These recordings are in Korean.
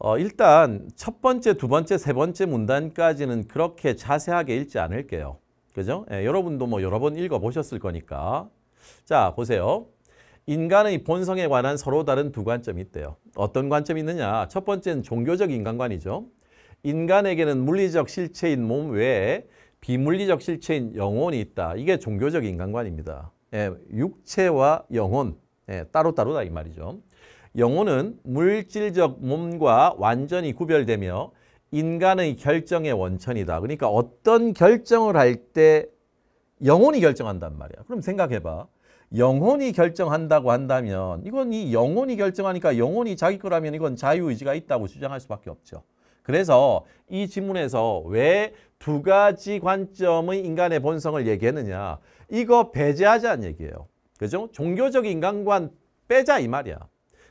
어, 일단 첫 번째, 두 번째, 세 번째 문단까지는 그렇게 자세하게 읽지 않을게요. 그죠? 예, 여러분도 뭐 여러 번 읽어보셨을 거니까. 자, 보세요. 인간의 본성에 관한 서로 다른 두 관점이 있대요. 어떤 관점이 있느냐? 첫 번째는 종교적 인간관이죠. 인간에게는 물리적 실체인 몸 외에 비물리적 실체인 영혼이 있다. 이게 종교적 인간관입니다. 예, 육체와 영혼, 예, 따로따로다 이 말이죠. 영혼은 물질적 몸과 완전히 구별되며 인간의 결정의 원천이다. 그러니까 어떤 결정을 할 때 영혼이 결정한단 말이야. 그럼 생각해봐. 영혼이 결정한다고 한다면 이건 이 영혼이 결정하니까 영혼이 자기 거라면 이건 자유의지가 있다고 주장할 수밖에 없죠. 그래서 이질문에서왜 두 가지 관점의 인간의 본성을 얘기했느냐. 이거 배제하자는 얘기예요. 그죠? 종교적 인간관 빼자 이 말이야.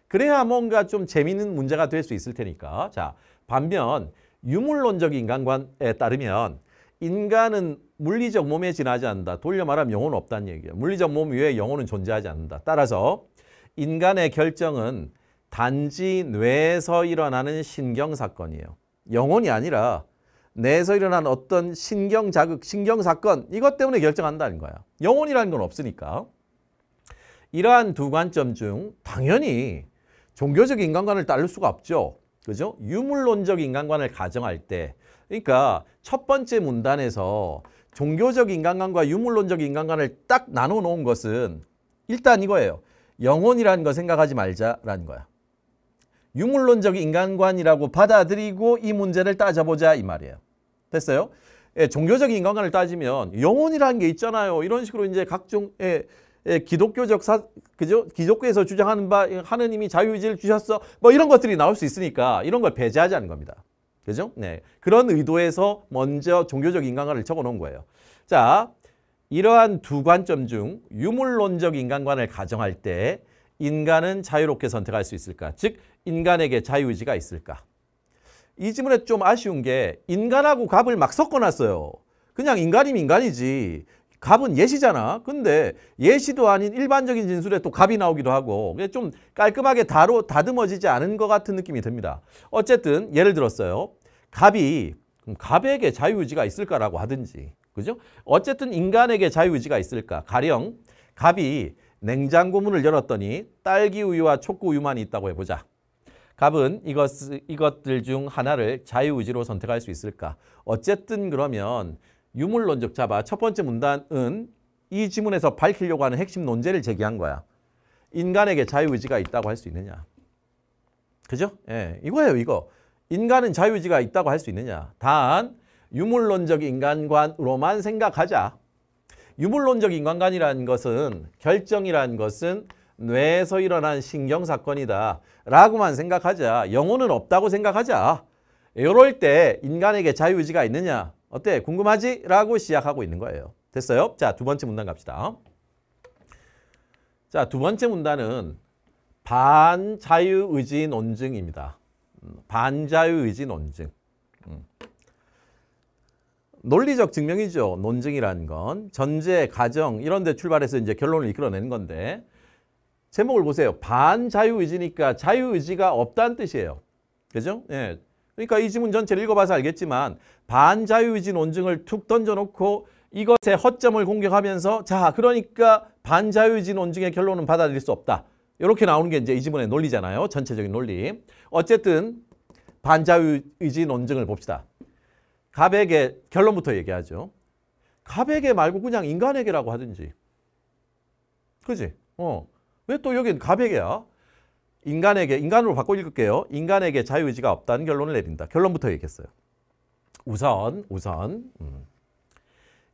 그래야 뭔가 좀 재미있는 문제가 될 수 있을 테니까. 자, 반면 유물론적 인간관에 따르면 인간은 물리적 몸에 지나지 않는다. 돌려 말하면 영혼 없다는 얘기예요. 물리적 몸위에 영혼은 존재하지 않는다. 따라서 인간의 결정은 단지 뇌에서 일어나는 신경사건이에요. 영혼이 아니라 뇌에서 일어난 어떤 신경 자극, 신경 사건 이것 때문에 결정한다는 거야. 영혼이라는 건 없으니까. 이러한 두 관점 중 당연히 종교적 인간관을 따를 수가 없죠. 그죠? 유물론적 인간관을 가정할 때 그러니까 첫 번째 문단에서 종교적 인간관과 유물론적 인간관을 딱 나눠 놓은 것은 일단 이거예요. 영혼이라는 거 생각하지 말자라는 거야. 유물론적 인간관이라고 받아들이고 이 문제를 따져보자 이 말이에요. 됐어요? 예, 종교적 인간관을 따지면 영혼이라는 게 있잖아요. 이런 식으로 이제 각종 예, 예, 기독교적 사, 그죠? 기독교에서 주장하는 바 하느님이 자유의지를 주셨어. 뭐 이런 것들이 나올 수 있으니까 이런 걸 배제하지 않은 겁니다. 그죠? 네. 그런 의도에서 먼저 종교적 인간관을 적어 놓은 거예요. 자, 이러한 두 관점 중 유물론적 인간관을 가정할 때 인간은 자유롭게 선택할 수 있을까? 즉, 인간에게 자유의지가 있을까? 이 질문에 좀 아쉬운 게 인간하고 갑을 막 섞어놨어요. 그냥 인간이면 인간이지. 갑은 예시잖아. 근데 예시도 아닌 일반적인 진술에 또 갑이 나오기도 하고 좀 깔끔하게 다로 다듬어지지 않은 것 같은 느낌이 듭니다. 어쨌든 예를 들었어요. 갑이 갑에게 자유의지가 있을까라고 하든지 그죠? 어쨌든 인간에게 자유의지가 있을까? 가령 갑이 냉장고 문을 열었더니 딸기 우유와 초코 우유만 있다고 해보자. 갑은 이것, 이것들 중 하나를 자유의지로 선택할 수 있을까? 어쨌든 그러면 유물론적 잡아 첫 번째 문단은 이 지문에서 밝히려고 하는 핵심 논제를 제기한 거야. 인간에게 자유의지가 있다고 할 수 있느냐. 그죠? 예, 이거예요 이거. 인간은 자유의지가 있다고 할 수 있느냐. 단 유물론적 인간관으로만 생각하자. 유물론적 인간관이라는 것은 결정이라는 것은 뇌에서 일어난 신경사건이다 라고만 생각하자. 영혼은 없다고 생각하자. 이럴 때 인간에게 자유의지가 있느냐? 어때? 궁금하지? 라고 시작하고 있는 거예요. 됐어요? 자, 두 번째 문단 갑시다. 자, 두 번째 문단은 반자유의지 논증입니다. 음, 반자유의지 논증. 음. 논리적 증명이죠. 논증이라는 건. 전제, 가정 이런 데 출발해서 이제 결론을 이끌어내는 건데 제목을 보세요. 반자유의지니까 자유의지가 없다는 뜻이에요. 그죠? 예. 그러니까 이지문 전체를 읽어봐서 알겠지만 반자유의지 논증을 툭 던져놓고 이것의 허점을 공격하면서 자 그러니까 반자유의지 논증의 결론은 받아들일 수 없다. 이렇게 나오는 게 이제 이지문의 논리잖아요. 전체적인 논리. 어쨌든 반자유의지 논증을 봅시다. 갑에게 결론부터 얘기하죠. 갑에게 말고 그냥 인간에게라고 하든지. 그지? 어. 왜 또 여긴 갑에게야 인간에게 인간으로 바꿔 읽을게요. 인간에게 자유의지가 없다는 결론을 내린다. 결론부터 얘기했어요. 우선 우선 음.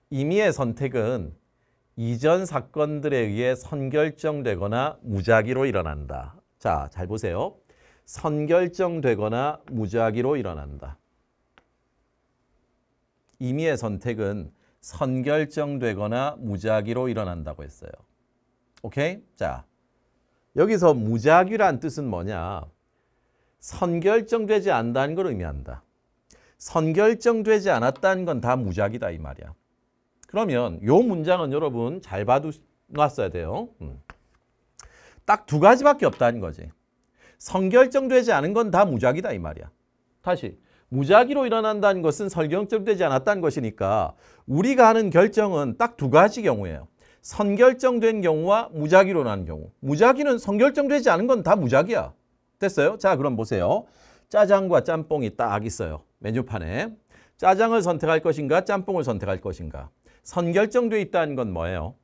임의의 선택은 이전 사건들에 의해 선결정되거나 무작위로 일어난다. 자, 잘 보세요. 선결정되거나 무작위로 일어난다. 임의의 선택은 선결정되거나 무작위로 일어난다고 했어요. 오케이? 자, 여기서 무작위란 뜻은 뭐냐? 선결정되지 않다는 걸 의미한다. 선결정되지 않았다는 건 다 무작위다 이 말이야. 그러면 요 문장은 여러분 잘 봐두었어야 돼요. 음. 딱두 가지밖에 없다는 거지. 선결정되지 않은 건 다 무작위다 이 말이야. 다시 무작위로 일어난다는 것은 설경적되지 않았다는 것이니까 우리가 하는 결정은 딱 두 가지 경우예요. 선결정된 경우와 무작위로 나는 경우. 무작위는 선결정되지 않은 건 다 무작위야. 됐어요? 자, 그럼 보세요. 짜장과 짬뽕이 딱 있어요. 메뉴판에. 짜장을 선택할 것인가 짬뽕을 선택할 것인가. 선결정돼 있다는 건 뭐예요?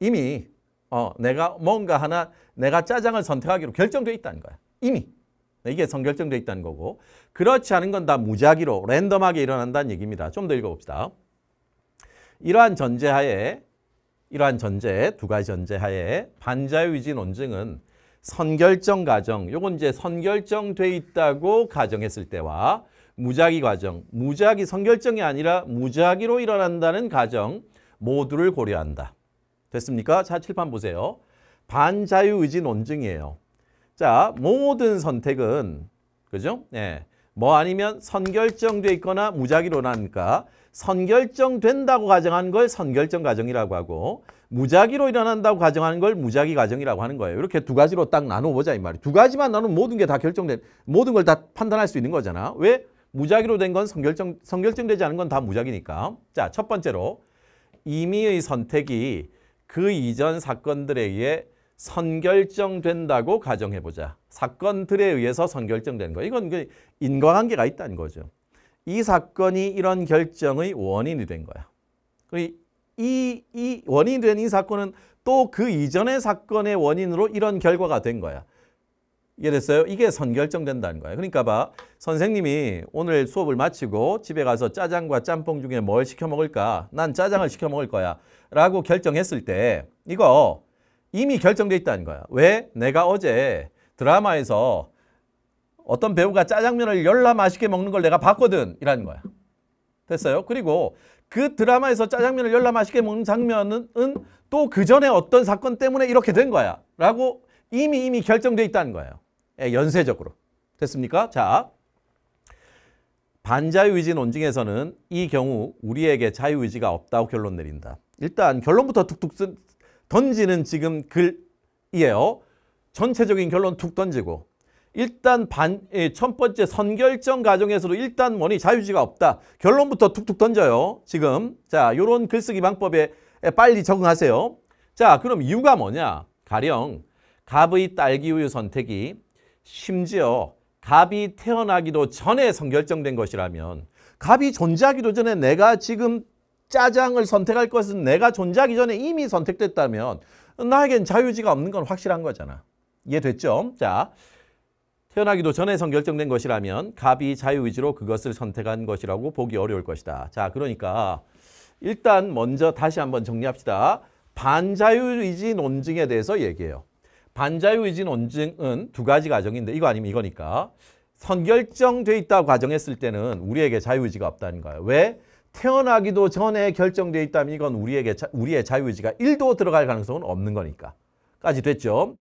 이미 어, 내가 뭔가 하나 내가 짜장을 선택하기로 결정돼 있다는 거야. 이미. 이게 선결정돼 있다는 거고 그렇지 않은 건 다 무작위로 랜덤하게 일어난다는 얘기입니다. 좀 더 읽어봅시다. 이러한 전제하에 이러한 전제, 두 가지 전제 하에 반자유의지 논증은 선결정 가정, 요건 이제 선결정돼 있다고 가정했을 때와 무작위 과정, 무작위 선결정이 아니라 무작위로 일어난다는 가정 모두를 고려한다. 됐습니까? 자, 칠판 보세요. 반자유의지 논증이에요. 자, 모든 선택은 그죠? 예. 뭐 아니면 선결정돼 있거나 무작위로나니까 선결정된다고 가정한 걸 선결정 가정이라고 하고 무작위로 일어난다고 가정하는 걸 무작위 가정이라고 하는 거예요. 이렇게 두 가지로 딱 나눠보자 이 말이에요. 두 가지만 나누면 모든 게 다 결정된 모든 걸 다 판단할 수 있는 거잖아. 왜? 무작위로 된 건 선결정, 선결정되지 않은 건 다 무작위니까. 자, 첫 번째로 임의의 선택이 그 이전 사건들에 의해 선결정된다고 가정해보자. 사건들에 의해서 선결정된는 거. 이건 그 인과관계가 있다는 거죠. 이 사건이 이런 결정의 원인이 된 거야. 그 이, 이 원인이 된 이 사건은 또 그 이전의 사건의 원인으로 이런 결과가 된 거야. 이해됐어요? 이게 선결정된다는 거야 그러니까 봐, 선생님이 오늘 수업을 마치고 집에 가서 짜장과 짬뽕 중에 뭘 시켜 먹을까? 난 짜장을 시켜 먹을 거야. 라고 결정했을 때 이거 이미 결정돼 있다는 거야. 왜? 내가 어제 드라마에서 어떤 배우가 짜장면을 열나 맛있게 먹는 걸 내가 봤거든 이라는 거야. 됐어요? 그리고 그 드라마에서 짜장면을 열나 맛있게 먹는 장면은 또 그 전에 어떤 사건 때문에 이렇게 된 거야. 라고 이미 이미 결정돼 있다는 거예요. 예, 연쇄적으로. 됐습니까? 자, 반자유의지 논증에서는 이 경우 우리에게 자유의지가 없다고 결론 내린다. 일단 결론부터 툭툭 쓴 던지는 지금 글이에요. 전체적인 결론 툭 던지고 일단 반, 예, 첫 번째 선결정 과정에서도 일단 뭐니 자유지가 없다. 결론부터 툭툭 던져요. 지금 자 요런 글쓰기 방법에 예, 빨리 적응하세요. 자 그럼 이유가 뭐냐. 가령 갑의 딸기 우유 선택이 심지어 갑이 태어나기도 전에 선결정된 것이라면 갑이 존재하기도 전에 내가 지금 짜장을 선택할 것은 내가 존재하기 전에 이미 선택됐다면 나에겐 자유지가 없는 건 확실한 거잖아. 이해됐죠? 자, 태어나기도 전에선 결정된 것이라면 갑이 자유의지로 그것을 선택한 것이라고 보기 어려울 것이다. 자, 그러니까 일단 먼저 다시 한번 정리합시다. 반자유의지 논증에 대해서 얘기해요. 반자유의지 논증은 두 가지 과정인데 이거 아니면 이거니까 선결정돼 있다 과정했을 때는 우리에게 자유의지가 없다는 거예요. 왜? 태어나기도 전에 결정돼 있다면 이건 우리에게 우리의 자유의지가 1도 들어갈 가능성은 없는 거니까. 까지 됐죠.